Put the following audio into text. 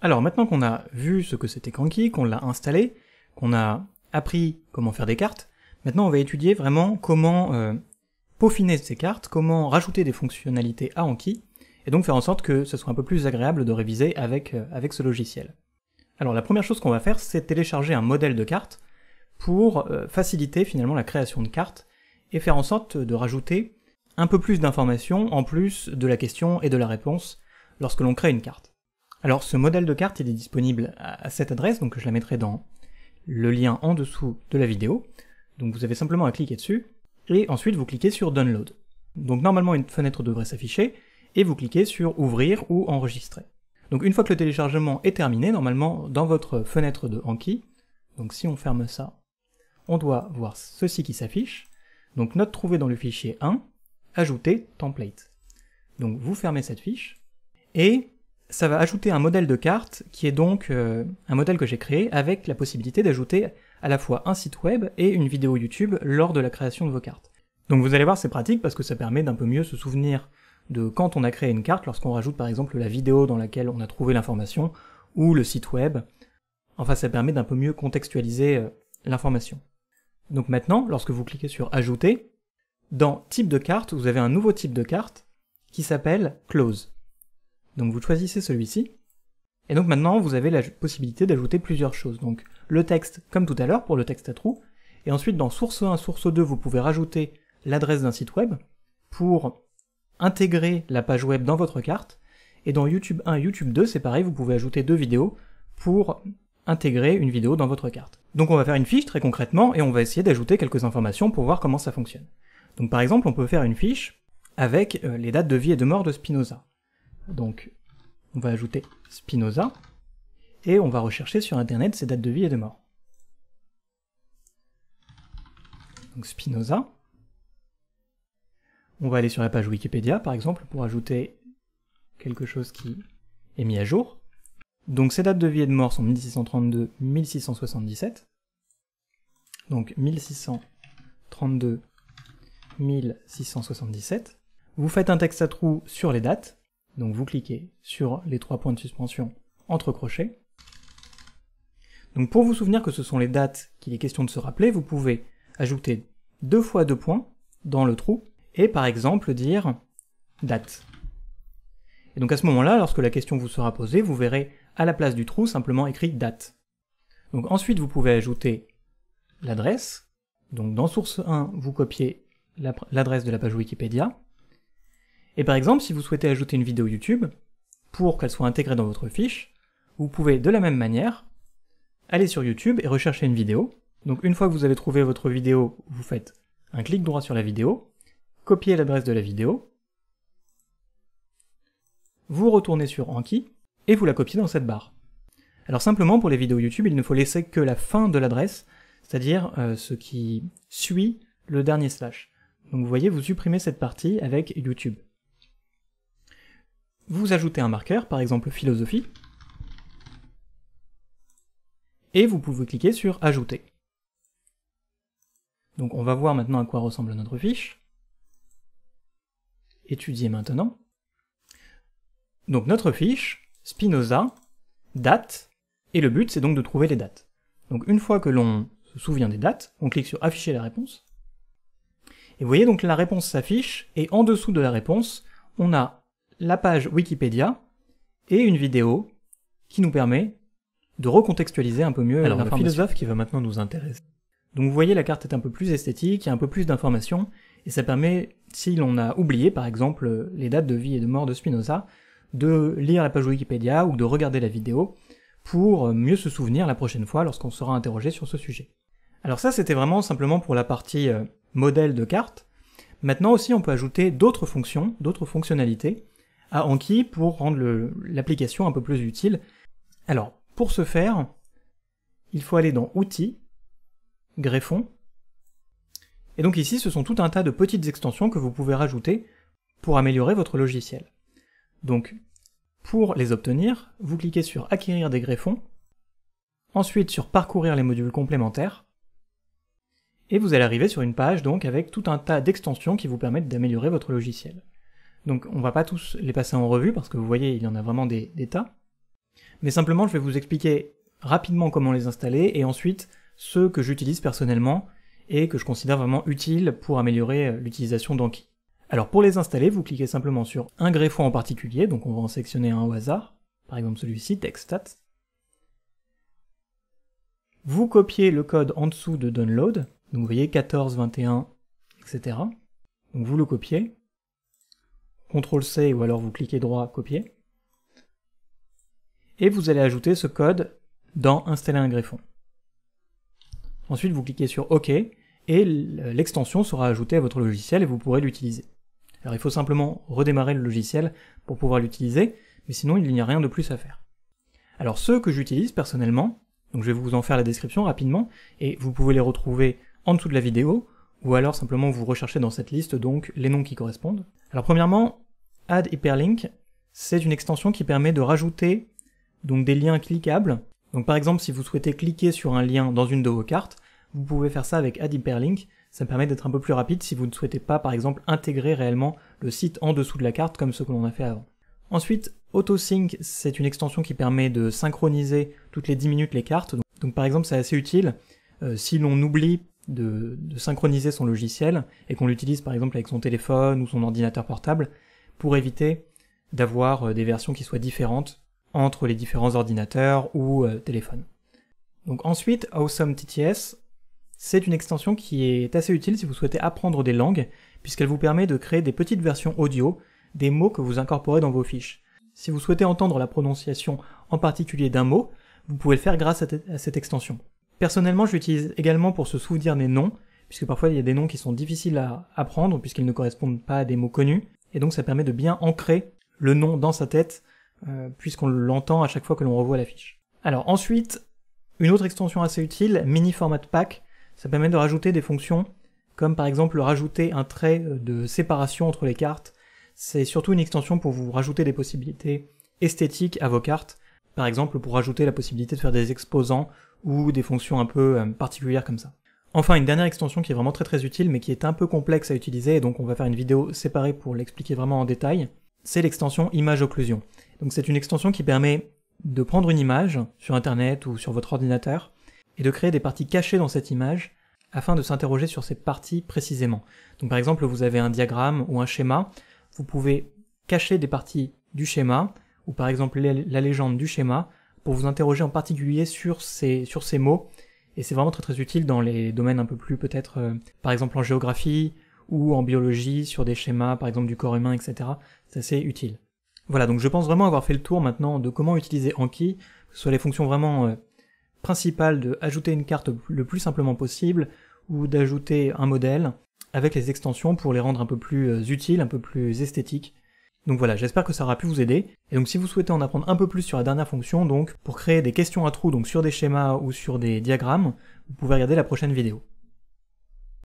Alors maintenant qu'on a vu ce que c'était Kanki, qu'on l'a installé, qu'on a appris comment faire des cartes, maintenant on va étudier vraiment comment euh, peaufiner ces cartes, comment rajouter des fonctionnalités à Anki, et donc faire en sorte que ce soit un peu plus agréable de réviser avec, euh, ce logiciel. Alors la première chose qu'on va faire, c'est télécharger un modèle de carte pour euh, faciliter finalement la création de cartes et faire en sorte de rajouter un peu plus d'informations en plus de la question et de la réponse lorsque l'on crée une carte. Alors ce modèle de carte, il est disponible à cette adresse, donc je la mettrai dans le lien en dessous de la vidéo. Donc vous avez simplement à cliquer dessus, et ensuite vous cliquez sur Download. Donc normalement une fenêtre devrait s'afficher, et vous cliquez sur Ouvrir ou Enregistrer. Donc une fois que le téléchargement est terminé, normalement dans votre fenêtre de Anki, donc si on ferme ça, on doit voir ceci qui s'affiche, donc note trouvée dans le fichier 1, ajouter template. Donc vous fermez cette fiche, et ça va ajouter un modèle de carte qui est donc euh, un modèle que j'ai créé avec la possibilité d'ajouter à la fois un site web et une vidéo YouTube lors de la création de vos cartes. Donc vous allez voir c'est pratique parce que ça permet d'un peu mieux se souvenir de quand on a créé une carte lorsqu'on rajoute par exemple la vidéo dans laquelle on a trouvé l'information ou le site web. Enfin ça permet d'un peu mieux contextualiser euh, l'information. Donc maintenant lorsque vous cliquez sur ajouter, dans type de carte vous avez un nouveau type de carte qui s'appelle close. Donc vous choisissez celui-ci. Et donc maintenant, vous avez la possibilité d'ajouter plusieurs choses. Donc le texte, comme tout à l'heure pour le texte à trous. Et ensuite, dans source 1, source 2, vous pouvez rajouter l'adresse d'un site web pour intégrer la page web dans votre carte. Et dans YouTube 1 YouTube 2, c'est pareil, vous pouvez ajouter deux vidéos pour intégrer une vidéo dans votre carte. Donc on va faire une fiche très concrètement et on va essayer d'ajouter quelques informations pour voir comment ça fonctionne. Donc par exemple, on peut faire une fiche avec euh, les dates de vie et de mort de Spinoza. Donc, on va ajouter Spinoza, et on va rechercher sur Internet ses dates de vie et de mort. Donc Spinoza. On va aller sur la page Wikipédia, par exemple, pour ajouter quelque chose qui est mis à jour. Donc ses dates de vie et de mort sont 1632-1677. Donc 1632-1677. Vous faites un texte à trous sur les dates, donc vous cliquez sur les trois points de suspension entre crochets. Donc pour vous souvenir que ce sont les dates qu'il est question de se rappeler, vous pouvez ajouter deux fois deux points dans le trou et par exemple dire date. Et donc à ce moment-là, lorsque la question vous sera posée, vous verrez à la place du trou simplement écrit date. Donc ensuite, vous pouvez ajouter l'adresse. Donc dans source 1, vous copiez l'adresse de la page Wikipédia. Et par exemple, si vous souhaitez ajouter une vidéo YouTube, pour qu'elle soit intégrée dans votre fiche, vous pouvez de la même manière aller sur YouTube et rechercher une vidéo. Donc une fois que vous avez trouvé votre vidéo, vous faites un clic droit sur la vidéo, copiez l'adresse de la vidéo, vous retournez sur Anki et vous la copiez dans cette barre. Alors simplement pour les vidéos YouTube, il ne faut laisser que la fin de l'adresse, c'est-à-dire euh, ce qui suit le dernier slash. Donc vous voyez, vous supprimez cette partie avec YouTube vous ajoutez un marqueur, par exemple philosophie, et vous pouvez cliquer sur Ajouter. Donc on va voir maintenant à quoi ressemble notre fiche. Étudier maintenant. Donc notre fiche, Spinoza, date, et le but c'est donc de trouver les dates. Donc une fois que l'on se souvient des dates, on clique sur Afficher la réponse. Et vous voyez donc la réponse s'affiche, et en dessous de la réponse, on a la page Wikipédia et une vidéo qui nous permet de recontextualiser un peu mieux la le philosophe qui va maintenant nous intéresser. Donc vous voyez, la carte est un peu plus esthétique, il y a un peu plus d'informations, et ça permet, si l'on a oublié par exemple les dates de vie et de mort de Spinoza, de lire la page Wikipédia ou de regarder la vidéo pour mieux se souvenir la prochaine fois lorsqu'on sera interrogé sur ce sujet. Alors ça c'était vraiment simplement pour la partie euh, modèle de carte. Maintenant aussi on peut ajouter d'autres fonctions, d'autres fonctionnalités à Anki pour rendre l'application un peu plus utile. Alors, pour ce faire, il faut aller dans Outils, Greffons, et donc ici, ce sont tout un tas de petites extensions que vous pouvez rajouter pour améliorer votre logiciel. Donc, pour les obtenir, vous cliquez sur Acquérir des greffons, ensuite sur Parcourir les modules complémentaires, et vous allez arriver sur une page donc avec tout un tas d'extensions qui vous permettent d'améliorer votre logiciel. Donc on va pas tous les passer en revue parce que vous voyez, il y en a vraiment des, tas. Mais simplement, je vais vous expliquer rapidement comment les installer et ensuite ceux que j'utilise personnellement et que je considère vraiment utiles pour améliorer euh, l'utilisation d'Anki. Alors pour les installer, vous cliquez simplement sur un greffon en particulier, donc on va en sectionner un au hasard, par exemple celui-ci, TextStat. Vous copiez le code en dessous de download, donc vous voyez 14, 21, etc. Donc vous le copiez, CTRL-C ou alors vous cliquez droit, copier. Et vous allez ajouter ce code dans Installer un greffon. Ensuite, vous cliquez sur OK et l'extension sera ajoutée à votre logiciel et vous pourrez l'utiliser. Alors il faut simplement redémarrer le logiciel pour pouvoir l'utiliser, mais sinon il n'y a rien de plus à faire. Alors ceux que j'utilise personnellement, donc je vais vous en faire la description rapidement, et vous pouvez les retrouver en dessous de la vidéo, ou alors simplement vous recherchez dans cette liste donc les noms qui correspondent. Alors premièrement, Add Hyperlink, c'est une extension qui permet de rajouter donc des liens cliquables. Donc par exemple, si vous souhaitez cliquer sur un lien dans une de vos cartes, vous pouvez faire ça avec Add Hyperlink. Ça permet d'être un peu plus rapide si vous ne souhaitez pas, par exemple, intégrer réellement le site en dessous de la carte comme ce que l'on a fait avant. Ensuite, AutoSync, c'est une extension qui permet de synchroniser toutes les 10 minutes les cartes. Donc, par exemple, c'est assez utile euh, si l'on oublie de, synchroniser son logiciel et qu'on l'utilise par exemple avec son téléphone ou son ordinateur portable pour éviter d'avoir euh, des versions qui soient différentes entre les différents ordinateurs ou euh, téléphones. Donc ensuite, Awesome TTS, c'est une extension qui est assez utile si vous souhaitez apprendre des langues, puisqu'elle vous permet de créer des petites versions audio des mots que vous incorporez dans vos fiches. Si vous souhaitez entendre la prononciation en particulier d'un mot, vous pouvez le faire grâce à cette extension. Personnellement, je l'utilise également pour se souvenir des noms, puisque parfois il y a des noms qui sont difficiles à apprendre, puisqu'ils ne correspondent pas à des mots connus, et donc ça permet de bien ancrer le nom dans sa tête, euh, puisqu'on l'entend à chaque fois que l'on revoit fiche. Alors ensuite, une autre extension assez utile, Mini Format Pack, ça permet de rajouter des fonctions, comme par exemple rajouter un trait euh, de séparation entre les cartes. C'est surtout une extension pour vous rajouter des possibilités esthétiques à vos cartes, par exemple, pour ajouter la possibilité de faire des exposants ou des fonctions un peu euh, particulières comme ça. Enfin, une dernière extension qui est vraiment très très utile, mais qui est un peu complexe à utiliser, et donc on va faire une vidéo séparée pour l'expliquer vraiment en détail, c'est l'extension Image Occlusion. Donc c'est une extension qui permet de prendre une image sur Internet ou sur votre ordinateur, et de créer des parties cachées dans cette image, afin de s'interroger sur ces parties précisément. Donc par exemple, vous avez un diagramme ou un schéma, vous pouvez cacher des parties du schéma, ou par exemple la légende du schéma, pour vous interroger en particulier sur ces, mots. Et c'est vraiment très très utile dans les domaines un peu plus peut-être, euh, par exemple en géographie ou en biologie, sur des schémas par exemple du corps humain, etc. C'est assez utile. Voilà, donc je pense vraiment avoir fait le tour maintenant de comment utiliser Anki, que ce soit les fonctions vraiment euh, principales de ajouter une carte le plus simplement possible, ou d'ajouter un modèle, avec les extensions pour les rendre un peu plus euh, utiles, un peu plus esthétiques, donc voilà, j'espère que ça aura pu vous aider. Et donc si vous souhaitez en apprendre un peu plus sur la dernière fonction, donc pour créer des questions à trous donc sur des schémas ou sur des diagrammes, vous pouvez regarder la prochaine vidéo.